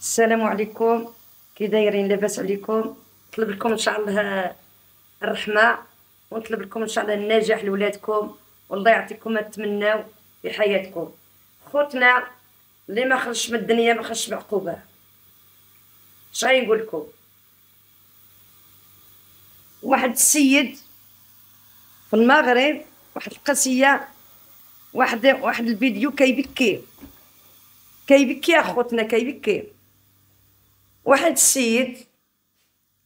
السلام عليكم كي دايرين لاباس عليكم نطلب لكم ان شاء الله الرحمه ونطلب لكم ان شاء الله النجاح لولادكم والله يعطيكم ما تتمناو في حياتكم خوتنا اللي ما خرجش من الدنيا ما خرجش بعقوبه اش نقول لكم واحد السيد في المغرب واحد القصيه واحد واحد الفيديو كيبكي كيبكي اخوتنا كيبكي واحد السيد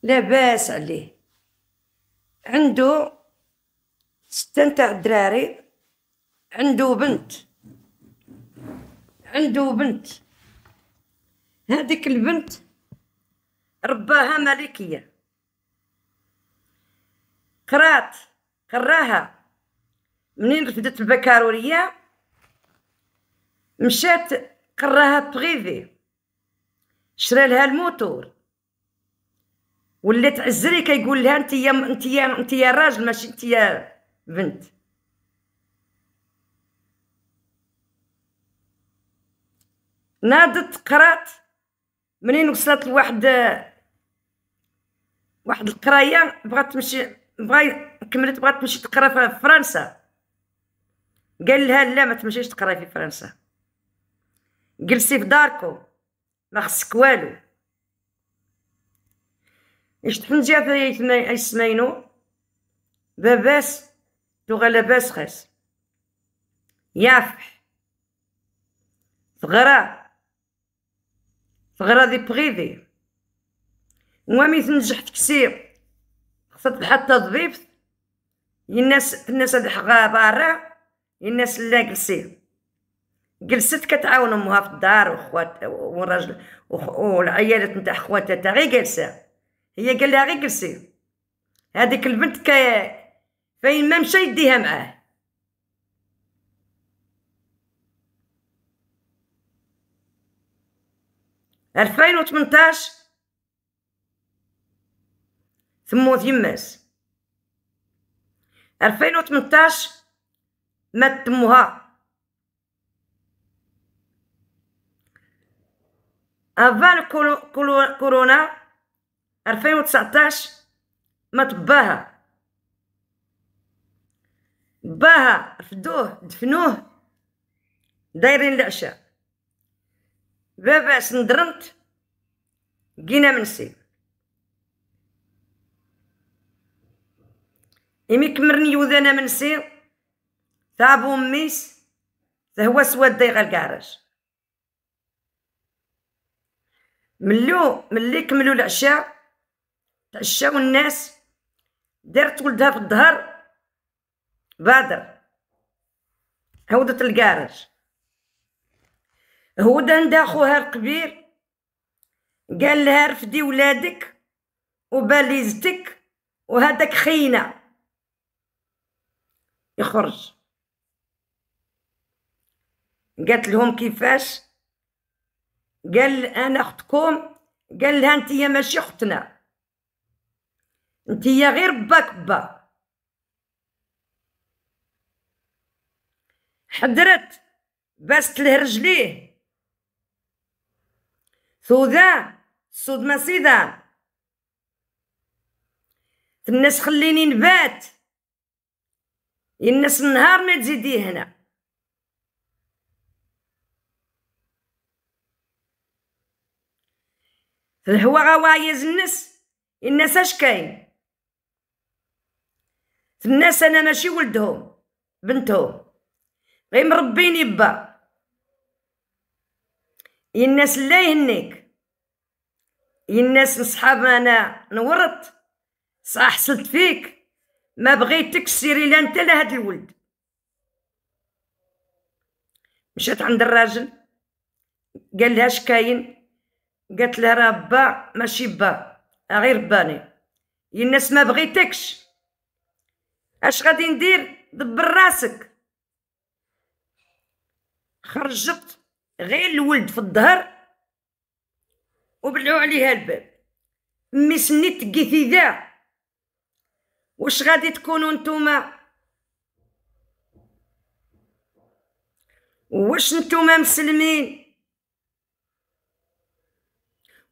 لاباس عليه عنده ستة نتاع الدراري عنده بنت عنده بنت هذيك البنت رباها ملكية قرات قراها منين رفدت البكالوريا مشات قراها بغيفي شرى لها الموتور ولات عزري كيقول لها انت يا انت يا انت يا راجل ماشي انت يا بنت نادت قرات منين وصلت لواحد واحد القرايه بغات تمشي بغا كملت بغات تمشي تقرا في فرنسا قال لها لا ما تمشيش تقرا في فرنسا جلسي في داركم ما خصك والو يشتحن جات سماينو باباس غا لاباس خاس يافح فغرا فغرا ذي بغيدي وامي تنجح تكسير خفت حتى ضبيبت الناس الناس هذي حقا بارا الناس لا جلسين جلست كتعاون امها في الدار وخوات والراجل والعيالات نتاع خواتها تاع غير جالسه هي قال لها غير جلسي هذيك البنت كي فين ما مشى يديها معاه ألفين وثمنتاش ثمو ثماس ألفين وثمنتاش مات تموها افان كورونا 2019 ما تباها باها رفدوه دفنوه دايرين العشاء بابا سندرنت جينا منسي إمي كمرني يوذانا منسي ثابو ميس تهوى سواد دايغا الكارج ملو ملي كملوا العشاء تعشاو الناس دارت ولدها في الظهر بادر هودت الكارج هودا عندها خوها الكبير قال لها رفدي ولادك وباليزتك وهذاك خينا يخرج قالت لهم كيفاش قال انا اختكم قال لها انت ماشي اختنا انت غير باك با حضرت باس تلهرج ليه ثوذا سود مسيدا الناس خليني نبات الناس النهار ما تزيدي هنا الهوا غوايز الناس الناس اش كاين الناس انا ماشي ولدهم بنتهم غير مربيني با الناس لا يهنيك الناس نصحاب انا نورط صح حصلت فيك ما بغيتك سيري لا انت لا هاد الولد مشات عند الراجل قال لها اش كاين قالت لها راه با ماشي با غير باني يا الناس ما بغيتكش اش غادي ندير دبر راسك خرجت غير الولد في الظهر وبلعوا عليها الباب مي سنيت كيثيدا واش غادي تكونوا نتوما واش نتوما مسلمين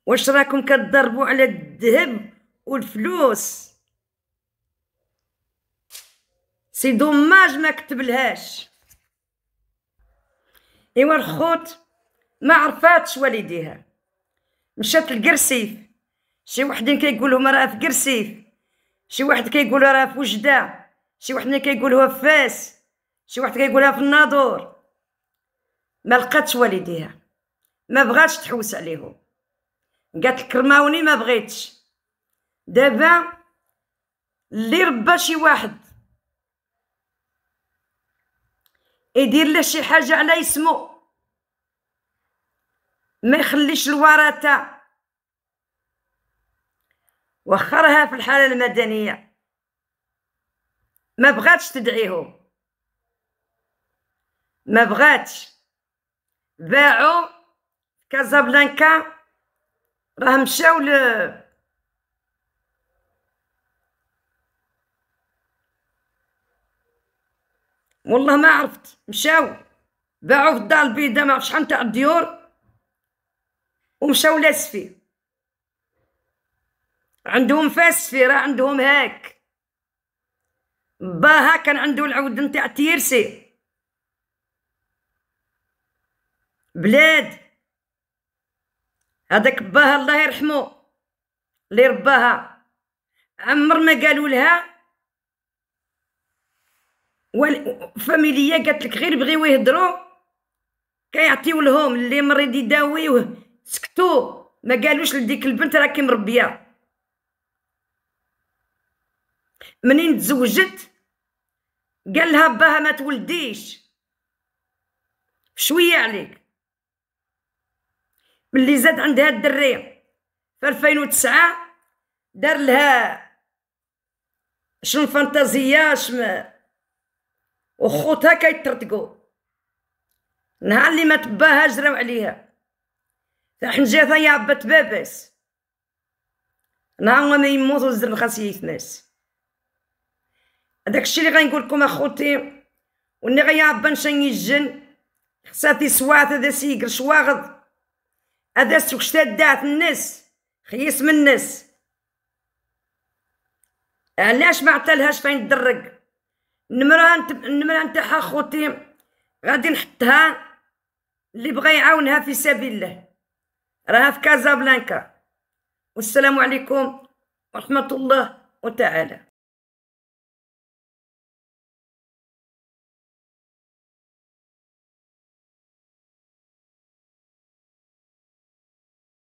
واش راكم كتضربوا على الذهب والفلوس سي دوماج ما كتبلهاش ايوا الخوت ما عرفاتش والديها مشات لقرسيف شي وحدين كيقولهم راه في قرسيف شي واحد كيقول راه في وجده شي واحد كيقولها في فاس شي واحد كيقولها في الناظور ما لقاتش والديها ما بغاتش تحوس عليهم قالت الكرماوني ما بغيتش دابا اللي ربى شي واحد يدير له شي حاجه على اسمو ما يخليش الورثه وخرها في الحاله المدنيه ما بغاتش تدعيهم ما بغاتش باعوا كازابلانكا راه مشاو ل والله ما عرفت مشاو باعوا في الدار البيضاء ما عرفت شحال تاع الديور ومشاو لاسفي عندهم فاسفي راه عندهم هاك باها كان عنده العود نتاع تيرسي بلاد هذاك باها الله يرحمه اللي رباها عمر ما قالوا لها فاميليا قالت لك غير بغيو يهضروا كيعطيو لهم اللي مريض يداويوه سكتوا ما قالوش لديك البنت راكي مربيه منين تزوجت قال لها باها ما تولديش شويه عليك ملي زاد عندها الدريه في 2009 دار لها شنو فانتازيا شم وخوتها كيترتقوا نهار اللي مات باها جراو عليها حنجاتها يا عبت باباس نهار ما يموت وزر خاص يتناس هذاك الشيء اللي غنقول لكم اخوتي وني غيعبان شان يجن خصاتي تسواعت هذا سيقر شواغض هذا السوق شتات الناس خيس من الناس علاش ما عطالهاش فين تدرك النمره انت النمره نتاعها خوتي غادي نحطها اللي بغى يعاونها في سبيل الله راها في كازابلانكا والسلام عليكم ورحمه الله وتعالى